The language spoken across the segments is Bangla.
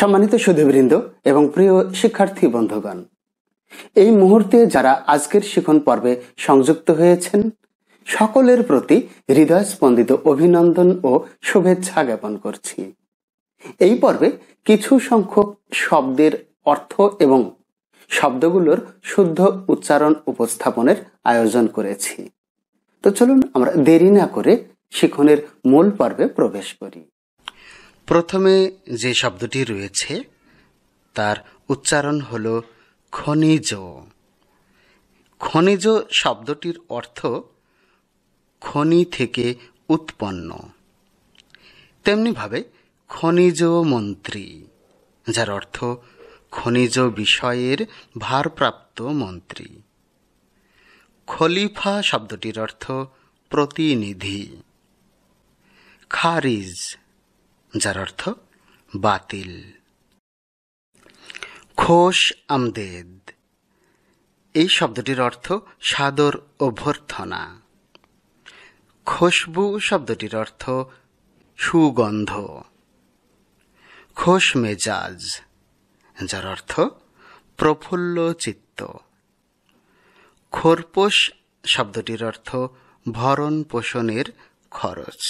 সম্মানিত সুধীবৃন্দ এবং প্রিয় শিক্ষার্থী বন্ধুগণ এই মুহূর্তে যারা আজকের শিখন পর্বে সংযুক্ত হয়েছেন সকলের প্রতি হৃদয় স্পন্দিত অভিনন্দন ও শুভেচ্ছা জ্ঞাপন করছি এই পর্বে কিছু সংখ্যক শব্দের অর্থ এবং শব্দগুলোর শুদ্ধ উচ্চারণ উপস্থাপনের আয়োজন করেছি তো চলুন আমরা দেরি না করে শিখনের মূল পর্বে প্রবেশ করি প্রথমে যে শব্দটি রয়েছে তার উচ্চারণ হল খনিজ খনিজ শব্দটির অর্থ খনি থেকে উৎপন্ন তেমনিভাবে খনিজ মন্ত্রী যার অর্থ খনিজ বিষয়ের ভারপ্রাপ্ত মন্ত্রী খলিফা শব্দটির অর্থ প্রতিনিধি খারিজ যার অর্থ বাতিল খোশ আমদেদ এই শব্দটির অর্থ সাদর অভ্যর্থনা খুশবু শব্দটির অর্থ সুগন্ধ খোশ মেজাজ যার অর্থ প্রফুল্ল চিত্ত খোরপোশ শব্দটির অর্থ ভরণ পোষণের খরচ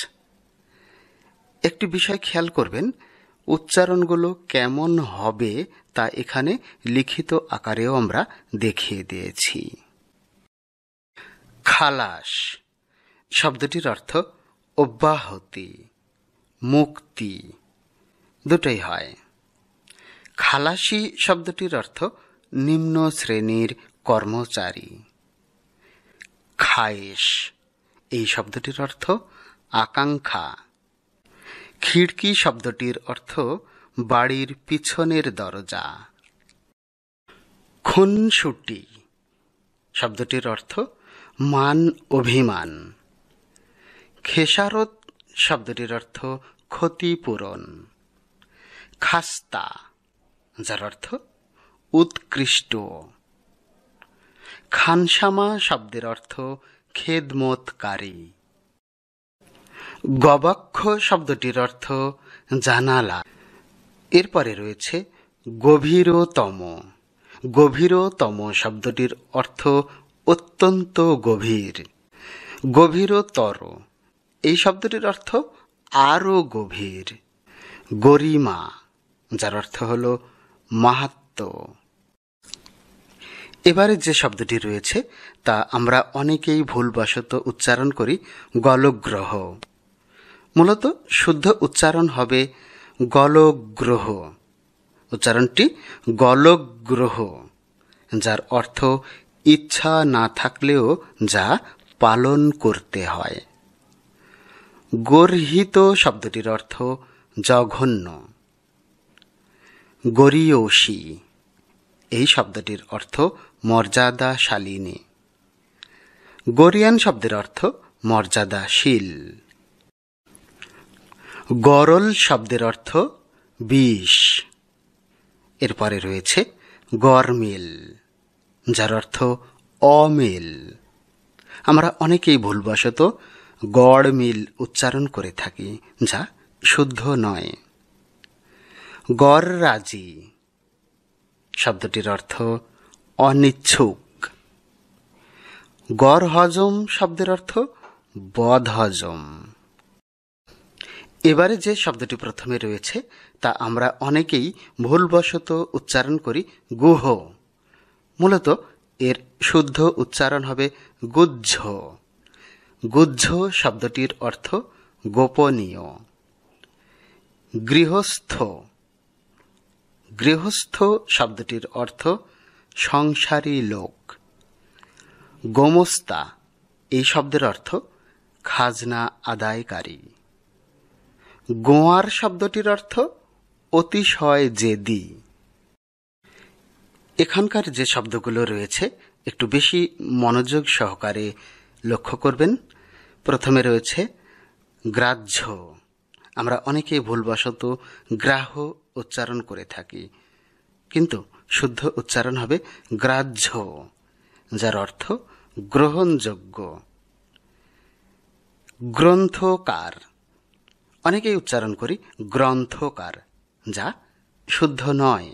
একটি বিষয় খেয়াল করবেন উচ্চারণগুলো কেমন হবে তা এখানে লিখিত আকারেও আমরা দেখিয়ে দিয়েছি খালাস শব্দটির অর্থ অব্যাহতি মুক্তি দুটোই হয় খালাসি শব্দটির অর্থ নিম্ন শ্রেণীর কর্মচারী খায়েশ এই শব্দটির অর্থ আকাঙ্ক্ষা খিড়কি শব্দটির অর্থ বাড়ির পিছনের দরজা খুনসুটি শব্দটির অর্থ মান অভিমান খেসারত শব্দটির অর্থ ক্ষতিপূরণ খাস্তা যার অর্থ উৎকৃষ্ট খানসামা শব্দের অর্থ খেদমতকারী গবক্ষ শব্দটির অর্থ জানালা এরপরে রয়েছে গভীরতম গভীরতম শব্দটির অর্থ অত্যন্ত গভীর গভীরতর এই শব্দটির অর্থ আরও গভীর গরিমা যার অর্থ হল মাহাত্ম এবারে যে শব্দটি রয়েছে তা আমরা অনেকেই ভুলবশত উচ্চারণ করি গলগ্রহ মূলত শুদ্ধ উচ্চারণ হবে গলগ্রহ উচ্চারণটি গলগ্রহ যার অর্থ ইচ্ছা না থাকলেও যা পালন করতে হয় গর্হিত শব্দটির অর্থ জঘন্য গরিয়সী এই শব্দটির অর্থ মর্যাদাশালিনী গরিয়ান শব্দের অর্থ মর্যাদাশীল গরল শব্দের অর্থ বিষ এরপরে রয়েছে গরমিল যার অর্থ অমিল আমরা অনেকেই ভুলবশত গড়মিল উচ্চারণ করে থাকি যা শুদ্ধ নয় গররাজি শব্দটির অর্থ অনিচ্ছুক গড় হজম শব্দের অর্থ বদহজম এবারে যে শব্দটি প্রথমে রয়েছে তা আমরা অনেকেই ভুলবশত উচ্চারণ করি গুহ মূলত এর শুদ্ধ উচ্চারণ হবে গুজ্জ গুজ্জ শব্দটির অর্থ গোপনীয় গৃহস্থ গৃহস্থ শব্দটির অর্থ সংসারী লোক গোমস্তা এই শব্দের অর্থ খাজনা আদায়কারী গোয়ার শব্দটির অর্থ অতিশয় জেদি এখানকার যে শব্দগুলো রয়েছে একটু বেশি মনোযোগ সহকারে লক্ষ্য করবেন প্রথমে রয়েছে গ্রাহ্য আমরা অনেকে ভুলবশত গ্রাহ উচ্চারণ করে থাকি কিন্তু শুদ্ধ উচ্চারণ হবে গ্রাহ্য যার অর্থ গ্রহণযোগ্য গ্রন্থকার অনেকেই উচ্চারণ করি গ্রন্থকার যা শুদ্ধ নয়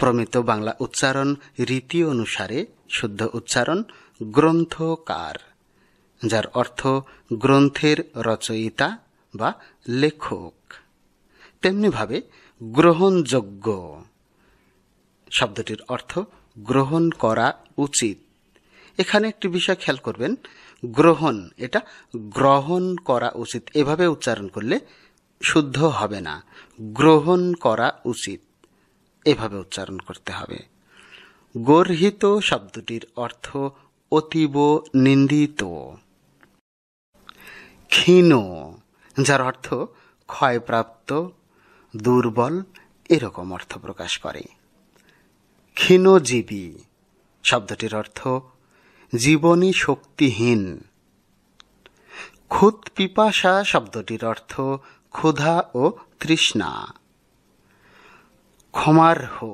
প্রমিত বাংলা উচ্চারণ রীতি অনুসারে শুদ্ধ উচ্চারণ গ্রন্থকার যার অর্থ গ্রন্থের রচয়িতা বা লেখক তেমনিভাবে গ্রহণযোগ্য শব্দটির অর্থ গ্রহণ করা উচিত এখানে একটি বিষয় খেয়াল করবেন গ্রহণ এটা গ্রহণ করা উচিত এভাবে উচ্চারণ করলে শুদ্ধ হবে না গ্রহণ করা উচিত এভাবে উচ্চারণ করতে হবে গর্হিত শব্দটির অর্থ অতীব নিন্দিত ক্ষীণ যার অর্থ ক্ষয়প্রাপ্ত দুর্বল এরকম অর্থ প্রকাশ করে ক্ষীণজীবী শব্দটির অর্থ জীবনী শক্তিহীন খুদ পিপাসা শব্দটির অর্থ ক্ষুধা ও তৃষ্ণা ক্ষমার হো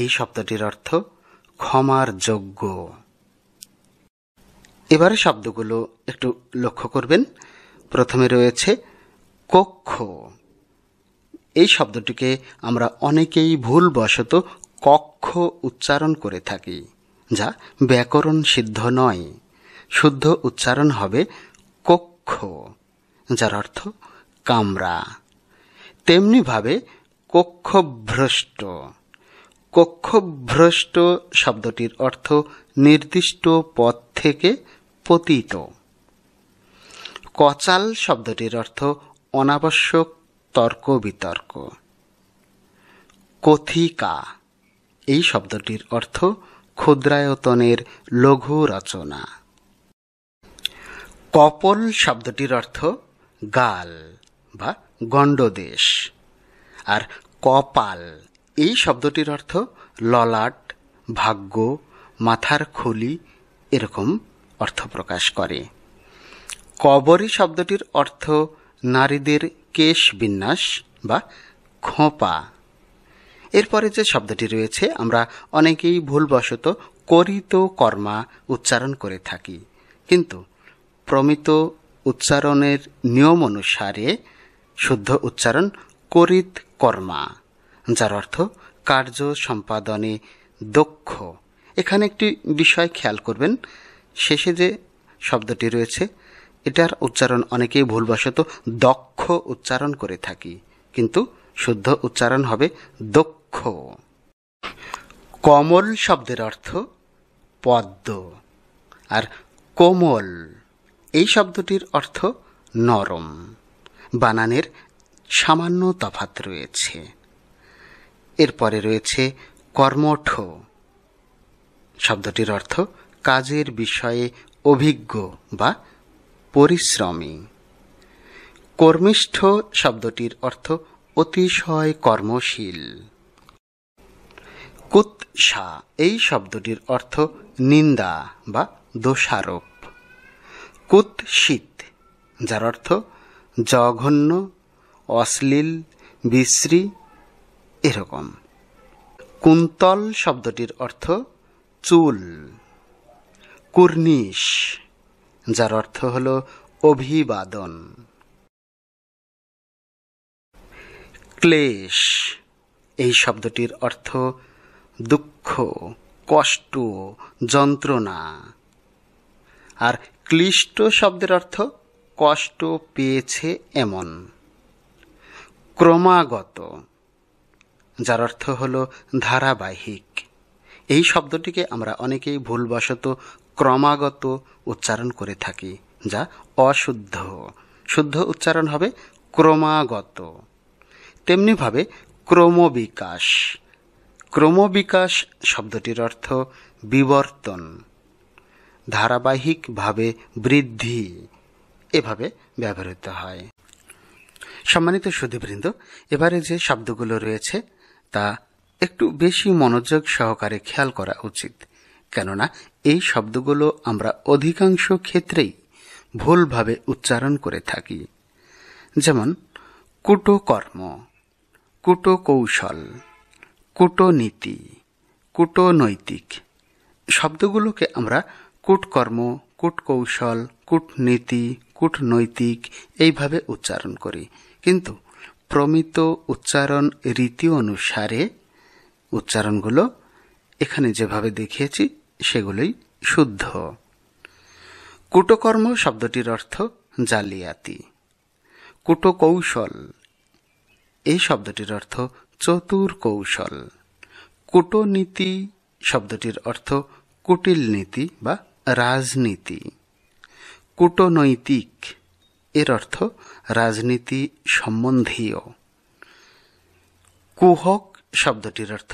এই শব্দটির অর্থ ক্ষমার যোগ্য এবারে শব্দগুলো একটু লক্ষ্য করবেন প্রথমে রয়েছে কক্ষ এই শব্দটিকে আমরা অনেকেই ভুলবশত কক্ষ উচ্চারণ করে থাকি যা ব্যাকরণ সিদ্ধ নয় শুদ্ধ উচ্চারণ হবে কক্ষ যার অর্থ কামরা তেমনিভাবে কক্ষভ্রষ্ট কক্ষভ্রষ্ট শব্দটির অর্থ নির্দিষ্ট পথ থেকে পতিত কচাল শব্দটির অর্থ অনাবশ্যক তর্ক বিতর্ক কথিকা এই শব্দটির অর্থ ক্ষুদ্রায়তনের লঘু রচনা কপল শব্দটির অর্থ গাল বা গণ্ডদেশ আর কপাল এই শব্দটির অর্থ ললাট ভাগ্য মাথার খুলি এরকম অর্থ প্রকাশ করে কবরী শব্দটির অর্থ নারীদের কেশ বিন্যাস বা খোঁপা এরপরে যে শব্দটি রয়েছে আমরা অনেকেই ভুলবশত করিত কর্মা উচ্চারণ করে থাকি কিন্তু প্রমিত উচ্চারণের নিয়ম অনুসারে শুদ্ধ উচ্চারণ করিত কর্মা যার অর্থ কার্য সম্পাদনে দক্ষ এখানে একটি বিষয় খেয়াল করবেন শেষে যে শব্দটি রয়েছে এটার উচ্চারণ অনেকেই ভুলবশত দক্ষ উচ্চারণ করে থাকি কিন্তু শুদ্ধ উচ্চারণ হবে দক্ষ বৃক্ষ কমল শব্দের অর্থ পদ্ম আর কোমল এই শব্দটির অর্থ নরম বানানের সামান্য তফাত রয়েছে এরপরে রয়েছে কর্মঠ শব্দটির অর্থ কাজের বিষয়ে অভিজ্ঞ বা পরিশ্রমী কর্মিষ্ঠ শব্দটির অর্থ অতিশয় কর্মশীল কুৎসা এই শব্দটির অর্থ নিন্দা বা দোষারোপ কুৎসিত যার অর্থ জঘন্য অশ্লীল বিশ্রী এরকম কুন্তল শব্দটির অর্থ চুল কুর্নিশ যার অর্থ হল অভিবাদন ক্লেশ এই শব্দটির অর্থ দুঃখ কষ্ট যন্ত্রণা আর ক্লিষ্ট শব্দের অর্থ কষ্ট পেয়েছে এমন ক্রমাগত যার অর্থ হল ধারাবাহিক এই শব্দটিকে আমরা অনেকেই ভুলবশত ক্রমাগত উচ্চারণ করে থাকি যা অশুদ্ধ শুদ্ধ উচ্চারণ হবে ক্রমাগত তেমনিভাবে ক্রমবিকাশ ক্রমবিকাশ শব্দটির অর্থ বিবর্তন ধারাবাহিকভাবে বৃদ্ধি এভাবে ব্যবহৃত হয় সম্মানিত সুদীবৃন্দ এবারে যে শব্দগুলো রয়েছে তা একটু বেশি মনোযোগ সহকারে খেয়াল করা উচিত কেননা এই শব্দগুলো আমরা অধিকাংশ ক্ষেত্রেই ভুলভাবে উচ্চারণ করে থাকি যেমন কুটকর্ম কুটকৌশল কূটনীতি কূটনৈতিক শব্দগুলোকে আমরা কূটকর্ম কূটকৌশল কূটনীতি কূটনৈতিক এইভাবে উচ্চারণ করি কিন্তু প্রমিত উচ্চারণ রীতি অনুসারে উচ্চারণগুলো এখানে যেভাবে দেখিয়েছি সেগুলোই শুদ্ধ কুটকর্ম শব্দটির অর্থ জালিয়াতি কুটকৌশল এই শব্দটির অর্থ চতুর কৌশল কূটনীতি শব্দটির অর্থ কুটিল নীতি বা রাজনীতি কূটনৈতিক এর অর্থ রাজনীতি সম্বন্ধীয় কুহক শব্দটির অর্থ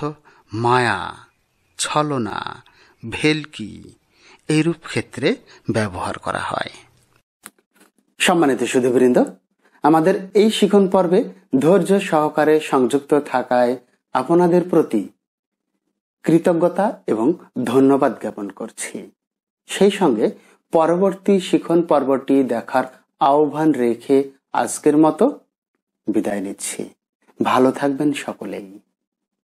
মায়া ছলনা ভেলকি এইরূপ ক্ষেত্রে ব্যবহার করা হয় সম্মানিত সুধীবৃন্দ আমাদের এই শিখন পর্বে ধৈর্য সহকারে সংযুক্ত থাকায় আপনাদের প্রতি কৃতজ্ঞতা এবং ধন্যবাদ জ্ঞাপন করছি সেই সঙ্গে পরবর্তী শিখন পর্বটি দেখার আহ্বান রেখে আজকের মতো বিদায় নিচ্ছি ভালো থাকবেন সকলেই